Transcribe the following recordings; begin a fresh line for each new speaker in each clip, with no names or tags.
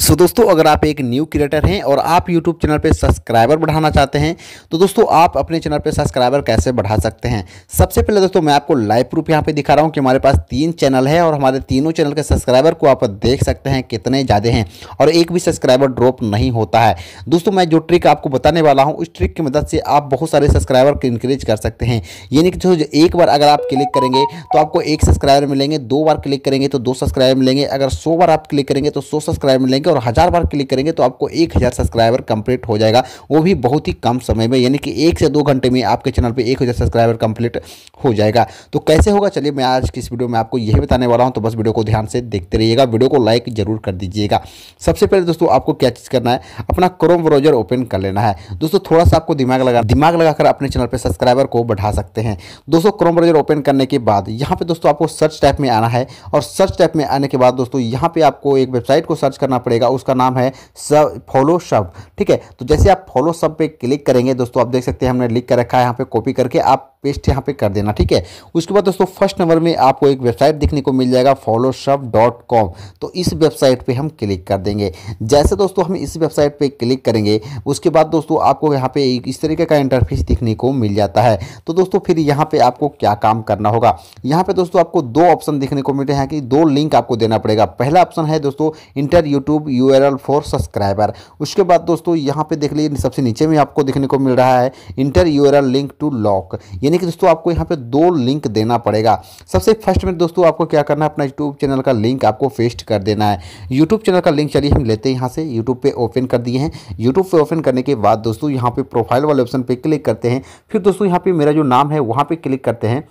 सो so, दोस्तों अगर आप एक न्यू क्रिएटर हैं और आप यूट्यूब चैनल पर सब्सक्राइबर बढ़ाना चाहते हैं तो दोस्तों आप अपने चैनल पर सब्सक्राइबर कैसे बढ़ा सकते हैं सबसे पहले दोस्तों मैं आपको लाइव प्रूफ यहाँ पर दिखा रहा हूँ कि हमारे पास तीन चैनल है और हमारे तीनों चैनल के सब्सक्राइबर को आप देख सकते हैं कितने ज़्यादा हैं और एक भी सब्सक्राइबर ड्रॉप नहीं होता है दोस्तों मैं जो ट्रिक आपको बताने वाला हूँ उस ट्रिक की मदद से आप बहुत सारे सब्सक्राइबर को इंक्रीज कर सकते हैं यानी कि जो एक बार अगर आप क्लिक करेंगे तो आपको एक सब्सक्राइबर मिलेंगे दो बार क्लिक करेंगे तो दो सब्सक्राइबर मिलेंगे अगर सौ बार आप क्लिक करेंगे तो सौ सब्सक्राइबर मिलेंगे करेंगे और हज़ार बार क्लिक करेंगे तो आपको एक हज़ार सब्सक्राइबर कंप्लीट हो जाएगा वो भी बहुत ही कम समय में यानी कि एक से दो घंटे में आपके चैनल पर एक हज़ार सब्सक्राइबर कंप्लीट हो जाएगा तो कैसे होगा चलिए मैं आज की इस वीडियो में आपको यही बताने वाला हूँ तो बस वीडियो को ध्यान से देखते रहिएगा वीडियो को लाइक जरूर कर दीजिएगा सबसे पहले दोस्तों आपको क्या चीज़ करना है अपना क्रोम ब्राउजर ओपन कर लेना है दोस्तों थोड़ा सा आपको दिमाग लगा दिमाग लगाकर अपने चैनल पर सब्सक्राइबर को बढ़ा सकते हैं दोस्तों क्रोम ब्राउजर ओपन करने के बाद यहाँ पर दोस्तों आपको सर्च टैप में आना है और सर्च टैप में आने के बाद दोस्तों यहाँ पर आपको एक वेबसाइट को सर्च करना पड़ेगा पड़ेगा उसका नाम है सब फॉलो शब ठीक है तो जैसे आप फॉलो सब पे क्लिक करेंगे दोस्तों आप देख सकते हैं हमने लिख कर रखा है यहाँ पे कॉपी करके आप पेस्ट यहाँ पे कर देना ठीक है उसके बाद दोस्तों फर्स्ट नंबर में आपको एक वेबसाइट देखने को मिल जाएगा फॉलोशॉप डॉट कॉम तो इस वेबसाइट पे हम क्लिक कर देंगे जैसे दोस्तों हम इस वेबसाइट पे क्लिक करेंगे उसके बाद दोस्तों आपको यहाँ पे इस तरीके का इंटरफेस देखने को मिल जाता है तो दोस्तों फिर यहाँ पे आपको क्या काम करना होगा यहाँ पर दोस्तों आपको दो ऑप्शन देखने को मिल रहे हैं कि दो लिंक आपको देना पड़ेगा पहला ऑप्शन है दोस्तों inter YouTube you for subscriber उसके बाद दोस्तों यहाँ पर देख लीजिए सबसे नीचे में आपको देखने को मिल रहा है inter you link to lock यानी यानी कि दोस्तों आपको यहाँ पे दो लिंक देना पड़ेगा सबसे फर्स्ट में दोस्तों आपको क्या करना है अपना यूट्यूब चैनल का लिंक आपको पेस्ट कर देना है यूट्यूब चैनल का लिंक चलिए हम लेते हैं यहाँ से यूट्यूब पर ओपन कर दिए हैं यूट्यूब पर ओपन करने के बाद दोस्तों यहाँ पर प्रोफाइल वाले ऑप्शन पर क्लिक करते हैं फिर दोस्तों यहाँ पर मेरा जो नाम है वहाँ पर क्लिक करते हैं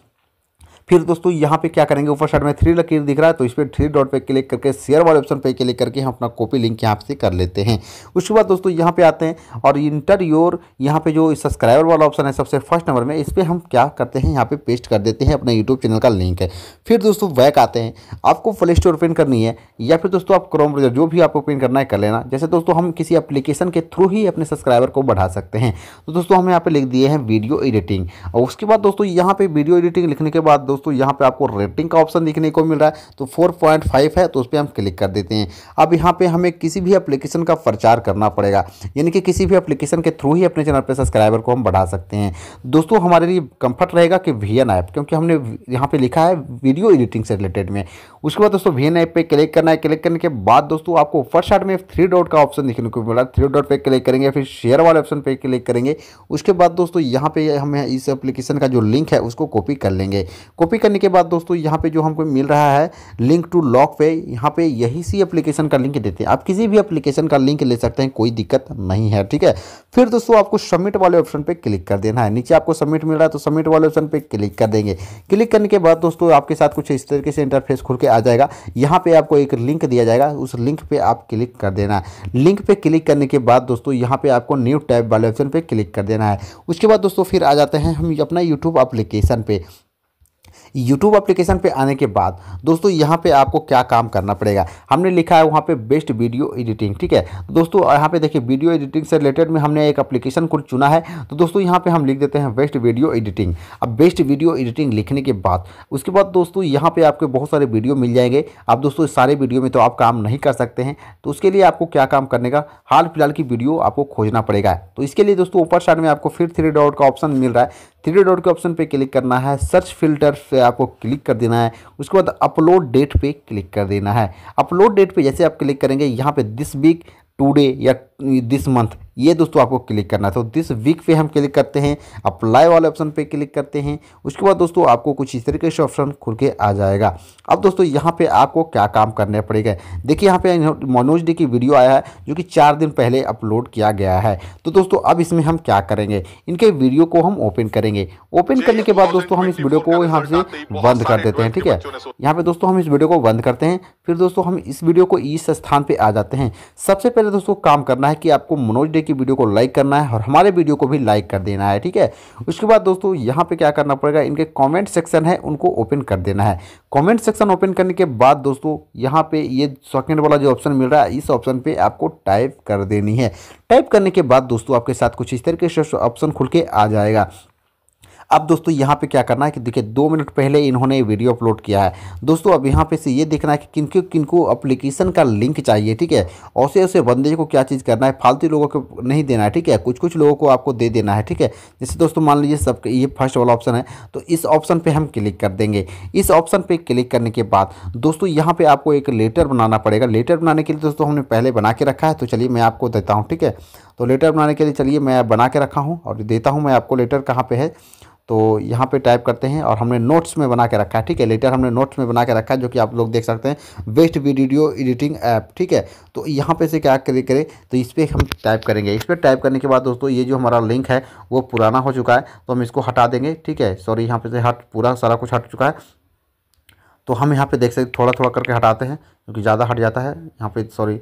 फिर दोस्तों यहाँ पे क्या करेंगे ऊपर साइड में थ्री लकीर दिख रहा है तो इस पर थ्री डॉट पे क्लिक करके शेयर वाले ऑप्शन पे क्लिक करके हम अपना कॉपी लिंक यहाँ से कर लेते हैं उसके बाद दोस्तों यहाँ पे आते हैं और इंटर योर यहाँ पे जो सब्सक्राइबर वाला ऑप्शन है सबसे फर्स्ट नंबर में इस पर हम क्या करते हैं यहाँ पे पेस्ट कर देते हैं अपना यूट्यूब चैनल का लिंक है फिर दोस्तों बैक आते हैं आपको प्ले स्टोर ओपन करनी है या फिर दोस्तों आप क्रोम ब्राउजर जो भी आपको ओपन करना है कर लेना जैसे दोस्तों हम किसी एप्लीकेशन के थ्रू ही अपने सब्सक्राइबर को बढ़ा सकते हैं तो दोस्तों हम यहाँ पे लिख दिए हैं वीडियो एडिटिंग और उसके बाद दोस्तों यहाँ पे वीडियो एडिटिंग लिखने के बाद दोस्तों यहाँ पे आपको रेटिंग का ऑप्शन दिखने को मिल रहा है तो 4.5 है तो उस पर हम क्लिक कर देते हैं अब यहाँ पे हमें किसी भी एप्लीकेशन का प्रचार करना पड़ेगा यानी कि किसी भी एप्लीकेशन के थ्रू ही अपने चैनल पर सब्सक्राइबर को हम बढ़ा सकते हैं दोस्तों हमारे लिए कम्फर्ट रहेगा कि वी ऐप क्योंकि हमने यहाँ पर लिखा है वीडियो एडिटिंग से रिलेटेड में उसके बाद दोस्तों वी ऐप पर क्लिक करना है क्लिक करने के बाद दोस्तों आपको फर्स्ट शार्ट में थ्री डॉट का ऑप्शन दिखने को मिल रहा है थ्री डॉट पर क्लिक करेंगे फिर शेयर वाले ऑप्शन पर क्लिक करेंगे उसके बाद दोस्तों यहाँ पे हमें इस एप्लीकेशन का जो लिंक है उसको कॉपी कर लेंगे कॉपी करने के बाद दोस्तों यहाँ पे जो हमको मिल रहा है लिंक टू लॉक पे यहाँ पे यही सी एप्लीकेशन का लिंक देते हैं आप किसी भी एप्लीकेशन का लिंक ले सकते हैं कोई दिक्कत नहीं है ठीक है फिर दोस्तों आपको सबमिट वाले ऑप्शन पे क्लिक कर देना है नीचे आपको सबमिट मिल रहा है तो सबमिट वाले ऑप्शन पे क्लिक कर देंगे क्लिक करने के बाद दोस्तों आपके साथ कुछ इस तरीके से इंटरफेस खुल के आ जाएगा यहाँ पर आपको एक लिंक दिया जाएगा उस लिंक पर आप क्लिक कर देना है लिंक पर क्लिक करने के बाद दोस्तों यहाँ पर आपको न्यू टैब वाले ऑप्शन पर क्लिक कर देना है उसके बाद दोस्तों फिर आ जाते हैं हम अपना यूट्यूब अप्लीकेशन पर यूट्यूब अप्लीकेशन पर आने के बाद दोस्तों यहाँ पर आपको क्या काम करना पड़ेगा हमने लिखा है वहाँ पर बेस्ट वीडियो एडिटिंग ठीक है दोस्तों यहाँ पर देखिए वीडियो एडिटिंग से रिलेटेड में हमने एक अप्लीकेशन को चुना है तो दोस्तों यहाँ पर हम लिख देते हैं बेस्ट वीडियो एडिटिंग अब बेस्ट वीडियो एडिटिंग लिखने के बाद उसके बाद दोस्तों यहाँ पर आपके बहुत सारे वीडियो मिल जाएंगे आप दोस्तों सारे वीडियो में तो आप काम नहीं कर सकते हैं तो उसके लिए आपको क्या काम करने का हाल फिलहाल की वीडियो आपको खोजना पड़ेगा तो इसके लिए दोस्तों ऊपर साइड में आपको फिर थ्री डॉट का ऑप्शन मिल रहा है थ्री डॉट के ऑप्शन पे क्लिक करना है सर्च फिल्टर से आपको क्लिक कर देना है उसके बाद अपलोड डेट पे क्लिक कर देना है अपलोड डेट पे जैसे आप क्लिक करेंगे यहाँ पे दिस वीक टुडे या दिस मंथ ये दोस्तों आपको क्लिक करना था तो दिस वीक पे हम क्लिक करते हैं अप्लाई वाले ऑप्शन पे क्लिक करते हैं उसके बाद दोस्तों आपको कुछ इस तरीके से ऑप्शन खुल के आ जाएगा अब दोस्तों यहाँ पे आपको क्या काम करने पड़ेगा देखिए यहाँ पे मनोज डे की वीडियो आया है जो कि चार दिन पहले अपलोड किया गया है तो दोस्तों अब इसमें हम क्या करेंगे इनके वीडियो को हम ओपन करेंगे ओपन करने के बाद तो दोस्तों हम इस वीडियो को यहाँ से बंद कर देते हैं ठीक है यहाँ पे दोस्तों हम इस वीडियो को बंद करते हैं फिर दोस्तों हम इस वीडियो को इस स्थान पर आ जाते हैं सबसे पहले दोस्तों काम करना है कि आपको मनोज डे है कि वीडियो को लाइक करना है और हमारे वीडियो को भी लाइक कर देना है ठीक है उसके बाद दोस्तों यहाँ पे क्या करना पड़ेगा इनके कमेंट सेक्शन है उनको ओपन कर देना है कमेंट सेक्शन ओपन करने के बाद दोस्तों यहाँ पे ये सेकेंड वाला जो ऑप्शन मिल रहा है इस ऑप्शन पर आपको टाइप कर देनी है टाइप करने के बाद दोस्तों आपके साथ कुछ इस तरह के ऑप्शन खुल के आ जाएगा अब दोस्तों यहाँ पे क्या करना है कि देखिए दो मिनट पहले इन्होंने वीडियो अपलोड किया है दोस्तों अब यहाँ पे से ये देखना है कि किनको किनको अप्लीकेशन का लिंक चाहिए ठीक है ऐसे ऐसे बंदे को क्या चीज़ करना है फालतू लोगों को नहीं देना है ठीक है कुछ कुछ लोगों को आपको दे देना है ठीक है जैसे दोस्तों मान लीजिए सब ये फर्स्ट वाला ऑप्शन है तो इस ऑप्शन पर हम क्लिक कर देंगे इस ऑप्शन पर क्लिक करने के बाद दोस्तों यहाँ पर आपको एक लेटर बनाना पड़ेगा लेटर बनाने के लिए तो दोस्तों हमने पहले बना के रखा है तो चलिए मैं आपको देता हूँ ठीक है तो लेटर बनाने के लिए चलिए मैं बना के रखा हूँ और देता हूँ मैं आपको लेटर कहाँ पर है तो यहाँ पे टाइप करते हैं और हमने नोट्स में बना के रखा है ठीक है लेटर हमने नोट्स में बना के रखा है जो कि आप लोग देख सकते हैं बेस्ट वीडियो एडिटिंग ऐप ठीक है तो यहाँ पे से क्या करें करें तो इस पर हम टाइप करेंगे इस पर टाइप करने के बाद दोस्तों ये जो हमारा लिंक है वो पुराना हो चुका है तो हम इसको हटा देंगे ठीक है सॉरी यहाँ पे से हट पूरा सारा कुछ हट चुका है तो हम यहाँ पर देख सकते थोड़ा थोड़ा करके हटाते हैं क्योंकि ज़्यादा हट जाता है यहाँ पे सॉरी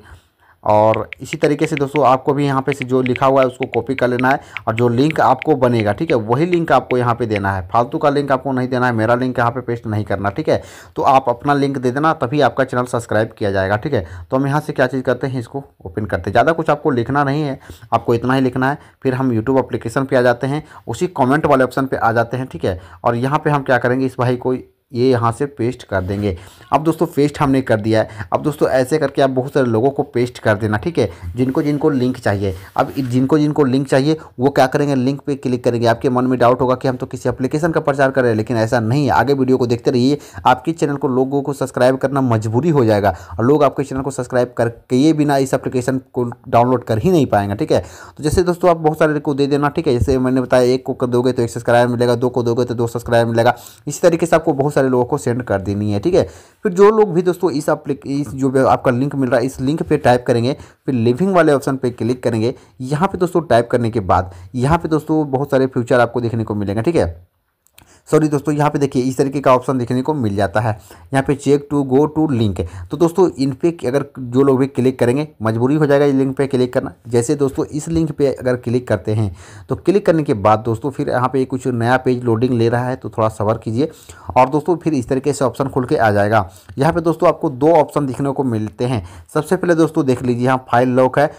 और इसी तरीके से दोस्तों आपको भी यहाँ पे से जो लिखा हुआ है उसको कॉपी कर लेना है और जो लिंक आपको बनेगा ठीक है वही लिंक आपको यहाँ पे देना है फालतू का लिंक आपको नहीं देना है मेरा लिंक यहाँ पे पेस्ट नहीं करना ठीक है तो आप अपना लिंक दे देना तभी आपका चैनल सब्सक्राइब किया जाएगा ठीक है तो हम यहाँ से क्या चीज़ करते हैं इसको ओपन करते हैं ज़्यादा कुछ आपको लिखना नहीं है आपको इतना ही लिखना है फिर हम यूट्यूब अप्लीकेशन पर आ जाते हैं उसी कॉमेंट वाले ऑप्शन पर आ जाते हैं ठीक है और यहाँ पर हम क्या करेंगे इस भाई को ये यहाँ से पेस्ट कर देंगे अब दोस्तों पेस्ट हमने कर दिया है अब दोस्तों ऐसे करके आप बहुत सारे लोगों को पेस्ट कर देना ठीक है जिनको जिनको लिंक चाहिए अब जिनको जिनको लिंक चाहिए वो क्या करेंगे लिंक पे क्लिक करेंगे आपके मन में डाउट होगा कि हम तो किसी एप्लीकेशन का प्रचार कर रहे हैं लेकिन ऐसा नहीं है आगे वीडियो को देखते रहिए आपके चैनल को लोगों को सब्सक्राइब करना मजबूरी हो जाएगा और लोग आपके चैनल को सब्सक्राइब करके ये बिना इस अप्लीकेशन को डाउनलोड कर ही नहीं पाएंगे ठीक है तो जैसे दोस्तों आप बहुत सारे को दे देना ठीक है जैसे मैंने बताया एक को दोगे तो एक सब्सक्राइब मिलेगा दो को दोगे तो दो सब्सक्राइब मिलेगा इसी तरीके से आपको बहुत सारे लोगों को सेंड कर देनी है ठीक है फिर जो लोग भी दोस्तों इस अप्लिक इस जो भी आपका लिंक मिल रहा है इस लिंक पे टाइप करेंगे फिर लिविंग वाले ऑप्शन पे क्लिक करेंगे यहाँ पे दोस्तों टाइप करने के बाद यहाँ पे दोस्तों बहुत सारे फ्यूचर आपको देखने को मिलेगा ठीक है सॉरी दोस्तों यहाँ पे देखिए इस तरीके का ऑप्शन देखने को मिल जाता है यहाँ पे check to go to link तो दोस्तों इन पे अगर जो लोग भी क्लिक करेंगे मजबूरी हो जाएगा इस लिंक पे क्लिक करना जैसे दोस्तों इस लिंक पे अगर क्लिक करते हैं तो क्लिक करने के बाद दोस्तों फिर यहाँ पे कुछ नया पेज लोडिंग ले रहा है तो थोड़ा सवर कीजिए और दोस्तों फिर इस तरीके से ऑप्शन खुल के आ जाएगा यहाँ पर दोस्तों आपको दो ऑप्शन देखने को मिलते हैं सबसे पहले दोस्तों देख लीजिए यहाँ फाइल लॉक है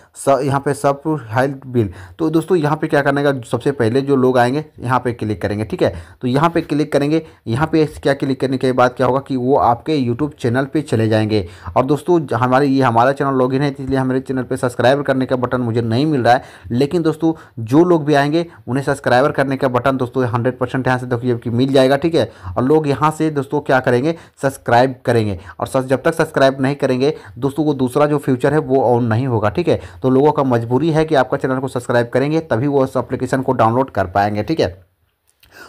यहाँ पर सब हेल्थ बिल तो दोस्तों यहाँ पर क्या करने का सबसे पहले जो लोग आएंगे यहाँ पर क्लिक करेंगे ठीक है तो यहाँ पे क्लिक करेंगे यहाँ पे क्या क्लिक करने के बाद क्या होगा कि वो आपके यूट्यूब चैनल पे चले जाएंगे और दोस्तों हमारे ये हमारा चैनल लॉगिन है इसलिए हमारे चैनल पे सब्सक्राइब करने का बटन मुझे नहीं मिल रहा है लेकिन दोस्तों जो लोग भी आएंगे उन्हें सब्सक्राइबर करने का बटन दोस्तों हंड्रेड परसेंट यहाँ से देखिए मिल जाएगा ठीक है और लोग यहाँ से दोस्तों क्या करेंगे सब्सक्राइब करेंगे और जब तक सब्सक्राइब नहीं करेंगे दोस्तों वो दूसरा जो फ्यूचर है वो ऑन नहीं होगा ठीक है तो लोगों का मजबूरी है कि आपका चैनल को सब्सक्राइब करेंगे तभी वो उस एप्लीकेशन को डाउनलोड कर पाएंगे ठीक है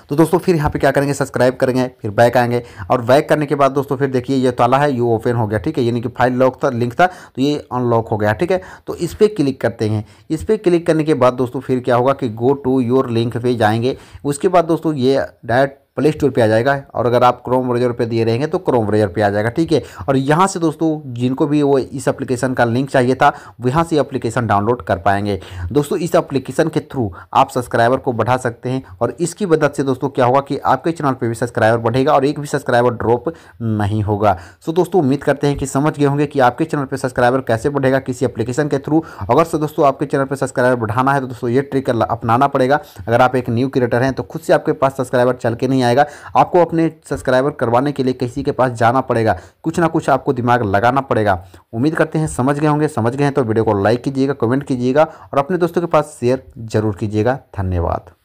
तो दोस्तों फिर यहाँ पे क्या करेंगे सब्सक्राइब करेंगे फिर बैक आएंगे और बैक करने के बाद दोस्तों फिर देखिए ये ताला है यू ओपन हो गया ठीक है यानी कि फाइल लॉक था लिंक था तो ये अनलॉक हो गया ठीक है तो इस पर क्लिक करते हैं इस पर क्लिक करने के बाद दोस्तों फिर क्या होगा कि गो टू योर लिंक पे जाएंगे उसके बाद दोस्तों ये डायरेक्ट प्ले स्टोर पर आ जाएगा और अगर आप क्रोम ब्रेजर पर दिए रहेंगे तो क्रोम ब्रेजर पर आ जाएगा ठीक है और यहाँ से दोस्तों जिनको भी वो इस एप्लीकेशन का लिंक चाहिए था यहाँ से एप्लीकेशन डाउनलोड कर पाएंगे दोस्तों इस एप्लीकेशन के थ्रू आप सब्सक्राइबर को बढ़ा सकते हैं और इसकी मदद से दोस्तों क्या होगा कि आपके चैनल पर भी सब्सक्राइबर बढ़ेगा और एक भी सब्सक्राइबर ड्रॉप नहीं होगा सो दोस्तों उम्मीद करते हैं कि समझ गए होंगे कि आपके चैनल पर सब्सक्राइबर कैसे बढ़ेगा किसी एप्लीकेशन के थ्रू अगर से दोस्तों आपके चैनल पर सब्सक्राइबर बढ़ाना है तो दोस्तों ये ट्रिक अपनाना पड़ेगा अगर आप एक न्यू क्रिएटर हैं तो खुद से आपके पास सब्सक्राइबर चल के नहीं नहीं आएगा आपको अपने सब्सक्राइबर करवाने के लिए किसी के पास जाना पड़ेगा कुछ ना कुछ आपको दिमाग लगाना पड़ेगा उम्मीद करते हैं समझ गए होंगे समझ गए हैं तो वीडियो को लाइक कीजिएगा कमेंट कीजिएगा और अपने दोस्तों के पास शेयर जरूर कीजिएगा धन्यवाद